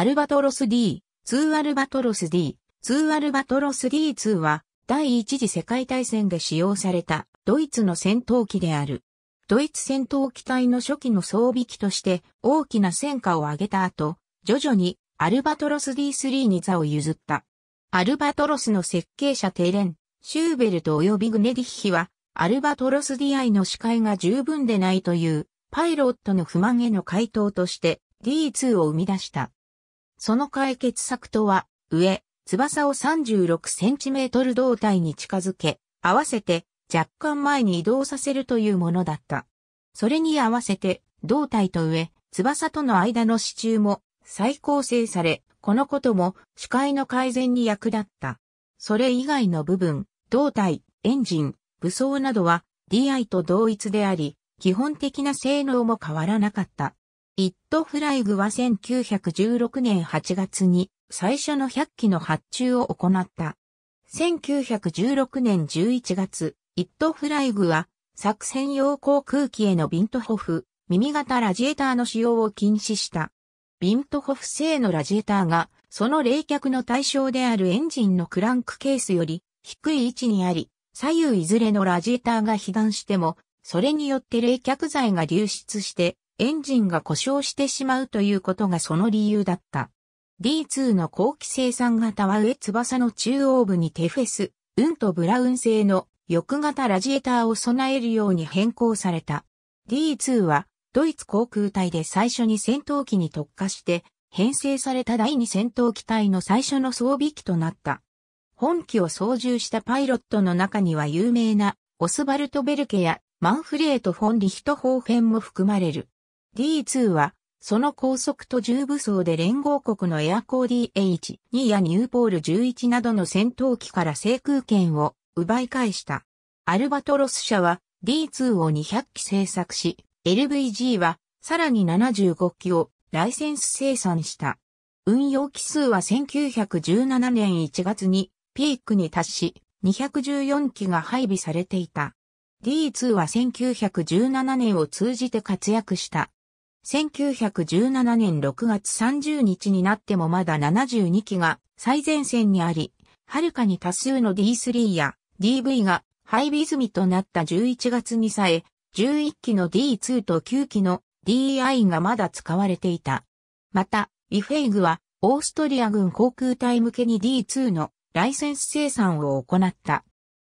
アルバトロス D、2アルバトロス D、2アルバトロス D2 は、第一次世界大戦で使用された、ドイツの戦闘機である。ドイツ戦闘機隊の初期の装備機として大きな戦果を上げた後、徐々にアルバトロス D3 に座を譲った。アルバトロスの設計者テレン、シューベルト及びグネディッヒは、アルバトロス DI の視界が十分でないという、パイロットの不満への回答として D2 を生み出した。その解決策とは、上、翼を 36cm 胴体に近づけ、合わせて若干前に移動させるというものだった。それに合わせて、胴体と上、翼との間の支柱も再構成され、このことも視界の改善に役立った。それ以外の部分、胴体、エンジン、武装などは DI と同一であり、基本的な性能も変わらなかった。イットフライグは1916年8月に最初の100機の発注を行った。1916年11月、イットフライグは作戦用航空機へのビントホフ、耳型ラジエーターの使用を禁止した。ビントホフ製のラジエーターが、その冷却の対象であるエンジンのクランクケースより低い位置にあり、左右いずれのラジエーターが被弾しても、それによって冷却剤が流出してエンジンが故障してしまうということがその理由だった。D2 の後期生産型は上翼の中央部にテフェス、ウンとブラウン製の翼型ラジエーターを備えるように変更された。D2 はドイツ航空隊で最初に戦闘機に特化して編成された第2戦闘機隊の最初の装備機となった。本機を操縦したパイロットの中には有名なオスバルト・ベルケやマンフレート・フォンリヒト・ホーフェンも含まれる。D2 は、その高速と重武装で連合国のエアコー DH2 やニューポール11などの戦闘機から制空権を奪い返した。アルバトロス社は D2 を200機製作し、LVG はさらに75機をライセンス生産した。運用機数は1917年1月にピークに達し、214機が配備されていた。D2 は1917年を通じて活躍した。1917年6月30日になってもまだ72機が最前線にあり、はるかに多数の D3 や DV が配備済みとなった11月にさえ、11機の D2 と9機の DI がまだ使われていた。また、イフェイグは、オーストリア軍航空隊向けに D2 のライセンス生産を行った。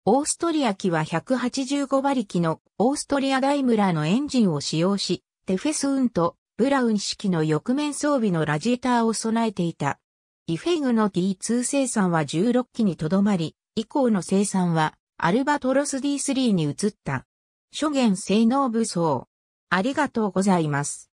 オーストリア機は185馬力のオーストリアダイムラーのエンジンを使用し、テフェスウンとブラウン式の翼面装備のラジエターを備えていた。イフェグの D2 生産は16機にとどまり、以降の生産はアルバトロス D3 に移った。諸元性能武装。ありがとうございます。